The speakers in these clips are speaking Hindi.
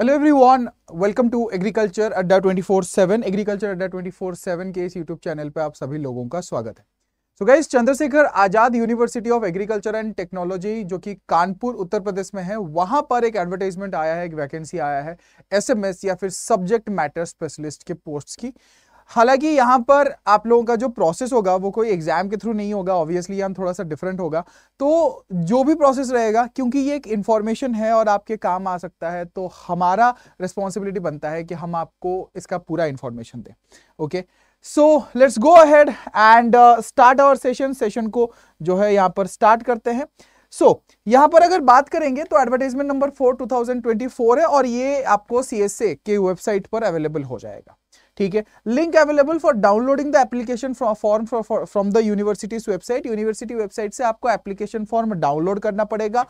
Hello everyone welcome to agriculture Adda 24/7 agriculture Adda 24/7 के इस यूट्यूब चैनल पे आप सभी लोगों का स्वागत है so guys Chandrashekhar Azad university of agriculture and technology जो कि कानपुर उत्तर प्रदेश में है वहां पर एक एडवर्टाइजमेंट आया है एक वैकेंसी आया है एसएमएस या फिर सब्जेक्ट मैटर स्पेशलिस्ट के पोस्ट की हालांकि यहाँ पर आप लोगों का जो प्रोसेस होगा वो कोई एग्जाम के थ्रू नहीं होगा ऑब्वियसली यहाँ थोड़ा सा डिफरेंट होगा तो जो भी प्रोसेस रहेगा क्योंकि ये एक इन्फॉर्मेशन है और आपके काम आ सकता है तो हमारा रिस्पॉन्सिबिलिटी बनता है कि हम आपको इसका पूरा इन्फॉर्मेशन दें okay so let's go ahead and start our session session को जो है यहाँ पर स्टार्ट करते हैं सो so, यहाँ पर अगर बात करेंगे तो एडवर्टाइजमेंट नंबर फोर फोर है और ये आपको सी के वेबसाइट पर अवेलेबल हो जाएगा ठीक है link available for downloading the application form from the university's website university website से आपको एप्लीकेशन फॉर्म डाउनलोड करना पड़ेगा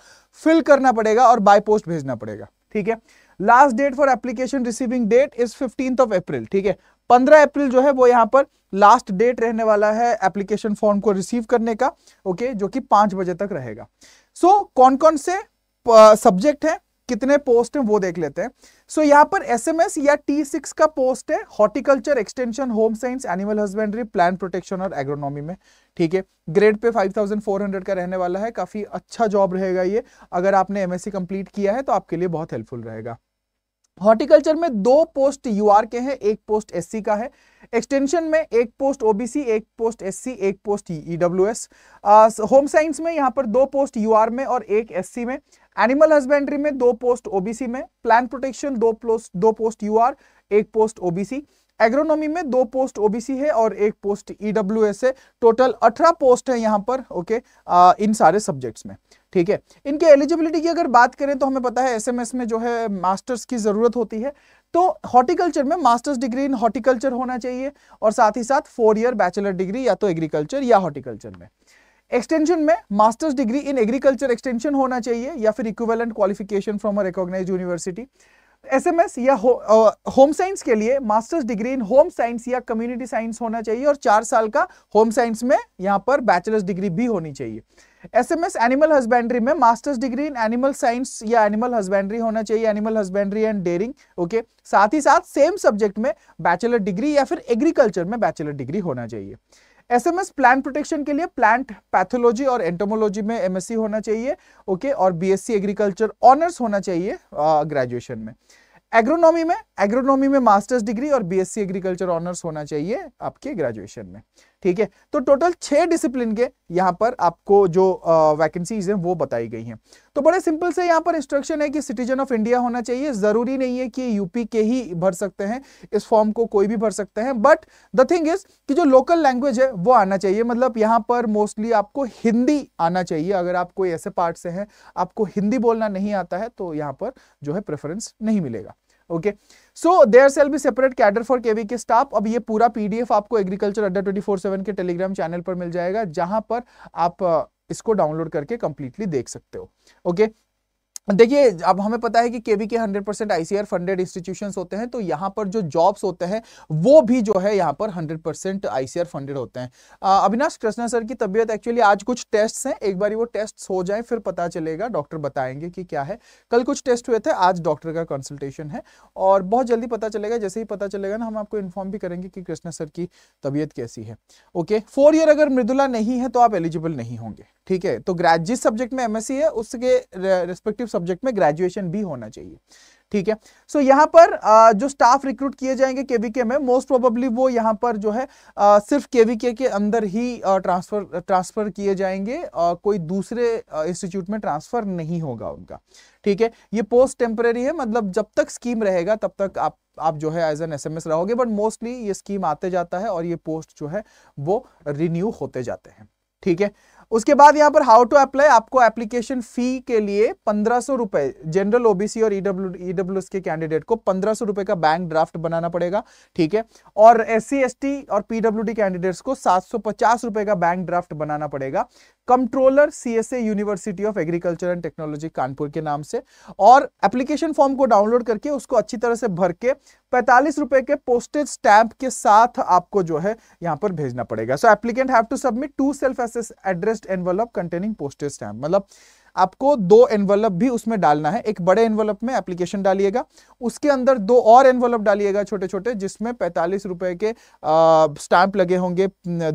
फिल करना पड़ेगा और बाय पोस्ट भेजना पड़ेगा ठीक है last date for application receiving date is fifteenth of April ठीक है पंद्रह अप्रैल जो है वो यहाँ पर लास्ट डेट रहने वाला है एप्लीकेशन फॉर्म को रिसीव करने का ओके okay, जो कि पांच बजे तक रहेगा सो so, कौन कौन से सब्जेक्ट है कितने पोस्ट हैं वो देख लेते हैं सो so, यहाँ पर एसएमएस या टी सिक्स का पोस्ट है horticulture extension home science animal husbandry plant protection और एग्रोनॉमी में ठीक है ग्रेड पे 5400 का रहने वाला है काफी अच्छा जॉब रहेगा ये अगर आपने एमएससी कंप्लीट किया है तो आपके लिए बहुत हेल्पफुल रहेगा हॉर्टिकल्चर में दो पोस्ट यू के हैं एक पोस्ट एस का है एक्सटेंशन में एक पोस्ट ओबीसी एक पोस्ट एससी एक पोस्ट ईडब्ल्यूएस होम साइंस में यहाँ पर दो पोस्ट यूआर में और एक एससी में एनिमल हस्बेंड्री में दो पोस्ट ओबीसी में प्लांट प्रोटेक्शन दो पोस्ट दो पोस्ट यूआर एक पोस्ट ओबीसी एग्रोनॉमी में दो पोस्ट ओबीसी है और एक पोस्ट ईडब्ल्यू e है टोटल अठारह पोस्ट है यहाँ पर ओके आ, इन सारे सब्जेक्ट्स में ठीक है इनके एलिजिबिलिटी की अगर बात करें तो हमें पता है एसएमएस में जो है मास्टर्स की जरूरत होती है तो हॉर्टिकल्चर में मास्टर्स डिग्री इन हॉर्टिकल्चर होना चाहिए और साथ ही साथ फोर ईयर बैचलर डिग्री या तो एग्रीकल्चर या हॉर्टिकल्चर में एक्सटेंशन में masters degree in agriculture extension होना चाहिए या फिर equivalent qualification from a recognise university SMS या होम साइंस uh, के लिए masters degree in home science या कम्युनिटी साइंस होना चाहिए और चार साल का होम साइंस में यहाँ पर बैचलर्स डिग्री भी होनी चाहिए एसएमएस एनिमल हस्बेंड्री में masters degree in animal science या एनिमल हस्बेंड्री होना चाहिए animal husbandry and dairying okay साथ ही साथ सेम सब्जेक्ट में बैचलर डिग्री या फिर एग्रीकल्चर में बैचलर डिग्री होना चाहिए एसएमएस प्लांट प्रोटेक्शन के लिए प्लांट पैथोलॉजी और एंटोमोलॉजी में एमएससी होना चाहिए ओके और बीएससी एग्रीकल्चर ऑनर्स होना चाहिए ग्रेजुएशन में एग्रोनॉमी में एग्रोनॉमी में मास्टर्स डिग्री और बीएससी एग्रीकल्चर ऑनर्स होना चाहिए आपके ग्रेजुएशन में ठीक है तो टोटल छह डिसिप्लिन के यहां पर आपको जो वैकेंसीज हैं वो बताई गई हैं तो बड़े सिंपल से यहां पर इंस्ट्रक्शन है कि सिटीजन ऑफ इंडिया होना चाहिए ज़रूरी नहीं है कि यूपी के ही भर सकते हैं इस फॉर्म को कोई भी भर सकते हैं बट द थिंग इज़ कि जो लोकल लैंग्वेज है वो आना चाहिए मतलब यहां पर मोस्टली आपको हिंदी आना चाहिए अगर आप कोई ऐसे पार्ट से हैं आपको हिंदी बोलना नहीं आता है तो यहां पर जो है प्रेफरेंस नहीं मिलेगा okay so there shall be separate cadre for KV के स्टाफ अब ये पूरा पीडीएफ आपको agriculture Adda twenty four seven के टेलीग्राम चैनल पर मिल जाएगा जहां पर आप इसको डाउनलोड करके कंप्लीटली देख सकते हो ओके okay? देखिए अब हमें पता है कि केबी के hundred percent ICR funded institution होते हैं तो यहाँ पर जो जॉब्स होते हैं वो भी जो है यहाँ पर हंड्रेड परसेंट आईसीआर फंडेड होते हैं अविनाश कृष्णा सर की तबियत एक्चुअली आज कुछ टेस्ट हैं एक बार वो टेस्ट हो जाए फिर पता चलेगा डॉक्टर बताएंगे कि क्या है कल कुछ टेस्ट हुए थे आज डॉक्टर का कंसल्टेशन है और बहुत जल्दी पता चलेगा जैसे ही पता चलेगा ना हम आपको इन्फॉर्म भी करेंगे कि कृष्णा सर की तबीयत कैसी है ओके फोर ईयर अगर मृदुला नहीं है तो आप एलिजिबल नहीं होंगे ठीक है तो ग्रेज जिस सब्जेक्ट में एमएससी है उसके रेस्पेक्टिव सब्जेक्ट में ग्रेजुएशन भी होना चाहिए ठीक है सो so, यहां पर आ, जो स्टाफ रिक्रूट किए जाएंगे केवीके में मोस्ट प्रोबेबली वो यहां पर जो है आ, सिर्फ केवीके के अंदर ही ट्रांसफर ट्रांसफर किए जाएंगे आ, कोई दूसरे इंस्टीट्यूट में ट्रांसफर नहीं होगा उनका ठीक है ये पोस्ट टेम्पररी है मतलब जब तक स्कीम रहेगा तब तक आप आप जो है एज एन एस रहोगे बट मोस्टली ये स्कीम आते जाता है और ये पोस्ट जो है वो रिन्यू होते जाते हैं ठीक है उसके बाद यहाँ पर हाउ टू अप्लाई आपको एप्लीकेशन फी के लिए पंद्रह सौ रुपए जनरल ओबीसी और ईडब्ल्यू e ईडब्ल्यू e के कैंडिडेट को पंद्रह सौ रुपए का बैंक ड्राफ्ट बनाना पड़ेगा ठीक है और एस सी और पीडब्ल्यू कैंडिडेट्स को सात सौ पचास रुपए का बैंक ड्राफ्ट बनाना पड़ेगा controller CSA university of agriculture and technology Kanpur के नाम से और एप्लीकेशन फॉर्म को डाउनलोड करके उसको अच्छी तरह से भर के पैंतालीस रुपए के पोस्टेज स्टैंप के साथ आपको जो है यहाँ पर भेजना पड़ेगा so applicant have to submit two self addressed envelope containing postage stamp मतलब आपको दो एनवलप भी उसमें डालना है एक बड़े एनवलप में एप्लीकेशन डालिएगा उसके अंदर दो और एनवलप डालिएगा छोटे छोटे जिसमें पैंतालीस रुपए के स्टैंप लगे होंगे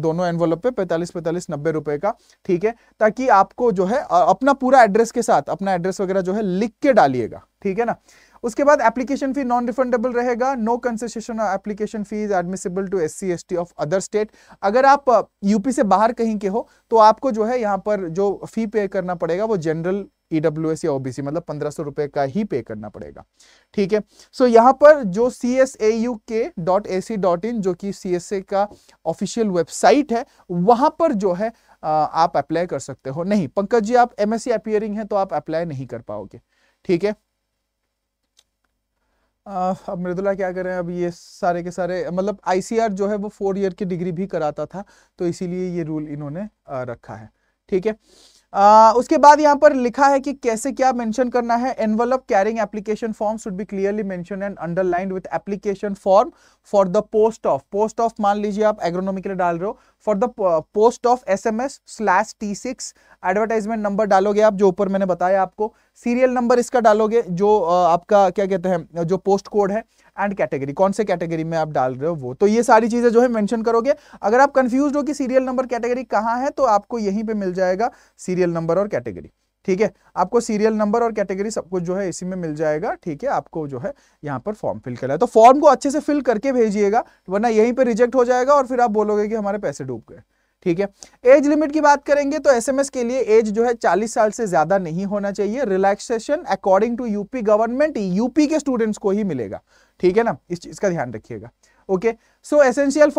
दोनों एनवलप पे पैंतालीस पैंतालीस नब्बे रुपए का ठीक है ताकि आपको जो है अपना पूरा एड्रेस के साथ अपना एड्रेस वगैरह जो है लिख के डालिएगा ठीक है ना उसके बाद एप्लीकेशन फी नॉन रिफंडेबल रहेगा no concession application fee is admissible to S C of other state अगर आप यूपी से बाहर कहीं के हो तो आपको जो है यहाँ पर जो फी पे करना पड़ेगा वो जनरल ईडब्ल्यू e या ओबीसी मतलब पंद्रह सौ रुपए का ही पे करना पड़ेगा ठीक है सो so, यहाँ पर जो C S A U K dot A C dot in जो कि सी एस ए का ऑफिशियल वेबसाइट है वहां पर जो है आप अप्लाई कर सकते हो नहीं पंकज जी आप एम एस सी अपियरिंग है तो आप अप्लाई नहीं कर पाओगे ठीक है अब मृदुला क्या करें अब ये सारे के सारे मतलब आईसीआर जो है वो फोर ईयर की डिग्री भी कराता था तो इसीलिए ये रूल इन्होंने रखा है ठीक है आ, उसके बाद यहाँ पर लिखा है कि कैसे क्या मेंशन करना है envelope carrying application form should be clearly mention and underlined with application form for the post of post of मान लीजिए आप एग्रोनॉमी के लिए डाल रहे हो for the post of S M S slash T six advertisement number डालोगे आप जो ऊपर मैंने बताया आपको सीरियल नंबर इसका डालोगे जो uh, आपका क्या कहते हैं जो पोस्ट कोड है एंड कैटेगरी कौन से कैटेगरी में आप डाल रहे हो वो तो ये सारी चीज़ें जो है मेंशन करोगे अगर आप कंफ्यूज हो कि सीरियल नंबर कैटेगरी कहाँ है तो आपको यहीं पे मिल जाएगा सीरियल नंबर और कैटेगरी ठीक है आपको सीरियल नंबर और कैटेगरी सब कुछ जो है इसी में मिल जाएगा ठीक है आपको जो है यहाँ पर फॉर्म फिल करना है तो फॉर्म को अच्छे से फिल करके भेजिएगा वरना यहीं पर रिजेक्ट हो जाएगा और फिर आप बोलोगे कि हमारे पैसे डूब गए ठीक है एज लिमिट की बात करेंगे तो एसएमएस के लिए एज जो है 40 साल से ज्यादा नहीं होना चाहिए relaxation according to UP government UP के स्टूडेंट्स को ही मिलेगा ठीक है ना इस चीज़ का ध्यान रखिएगा ओके सो एसेंशियल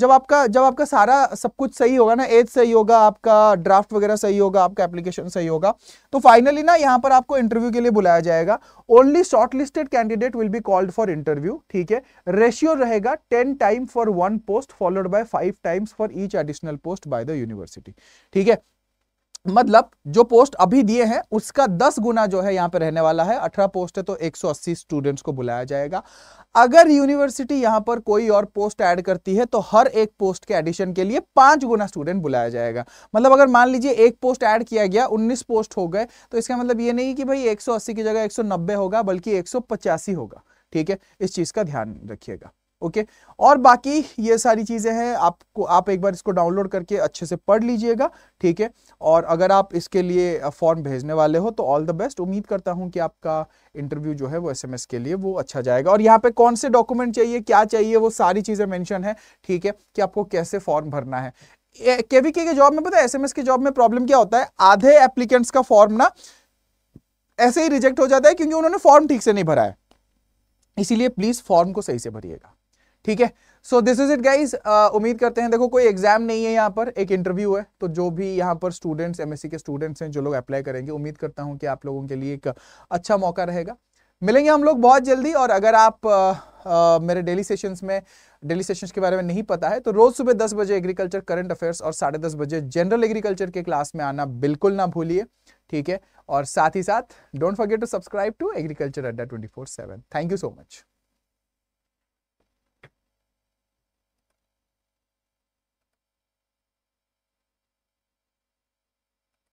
जब आपका जब आपका सारा सब कुछ सही होगा ना एज सही होगा आपका ड्राफ्ट वगैरह सही होगा आपका एप्लीकेशन सही होगा तो फाइनली ना यहाँ पर आपको इंटरव्यू के लिए बुलाया जाएगा only shortlisted candidate will be called for interview ठीक है रेशियो रहेगा ten time for one post followed by five times for each additional post by the university ठीक है मतलब जो पोस्ट अभी दिए हैं उसका दस गुना जो है यहाँ पे रहने वाला है अठारह पोस्ट है तो 180 स्टूडेंट्स को बुलाया जाएगा अगर यूनिवर्सिटी यहाँ पर कोई और पोस्ट ऐड करती है तो हर एक पोस्ट के एडिशन के लिए पांच गुना स्टूडेंट बुलाया जाएगा मतलब अगर मान लीजिए एक पोस्ट ऐड किया गया 19 पोस्ट हो गए तो इसका मतलब ये नहीं कि भाई 180 की जगह 190 होगा बल्कि एक होगा ठीक है इस चीज़ का ध्यान रखिएगा ओके और बाकी ये सारी चीज़ें हैं आपको आप एक बार इसको डाउनलोड करके अच्छे से पढ़ लीजिएगा ठीक है और अगर आप इसके लिए फॉर्म भेजने वाले हो तो ऑल द बेस्ट उम्मीद करता हूं कि आपका इंटरव्यू जो है वो एसएमएस के लिए वो अच्छा जाएगा और यहाँ पे कौन से डॉक्यूमेंट चाहिए क्या चाहिए वो सारी चीज़ें मैंशन है ठीक है कि आपको कैसे फॉर्म भरना है केवीके के जॉब में पता है एस के जॉब में प्रॉब्लम क्या होता है आधे एप्लीकेंट्स का फॉर्म ना ऐसे ही रिजेक्ट हो जाता है क्योंकि उन्होंने फॉर्म ठीक से नहीं भरा है इसीलिए प्लीज फॉर्म को सही से भरिएगा ठीक है so this is it guys उम्मीद करते हैं देखो कोई एग्जाम नहीं है यहाँ पर एक इंटरव्यू है तो जो भी यहाँ पर स्टूडेंट्स एमएससी के स्टूडेंट्स हैं जो लोग अप्लाई करेंगे उम्मीद करता हूँ कि आप लोगों के लिए एक अच्छा मौका रहेगा मिलेंगे हम लोग बहुत जल्दी और अगर आप आ, uh, आ, uh, मेरे डेली सेशंस में डेली सेशंस के बारे में नहीं पता है तो रोज सुबह दस बजे एग्रीकल्चर करंट अफेयर्स और साढ़े दस बजे जनरल एग्रीकल्चर के क्लास में आना बिल्कुल ना भूलिए ठीक है और साथ ही साथ don't forget to subscribe to agriculture Adda twenty four seven thank you so much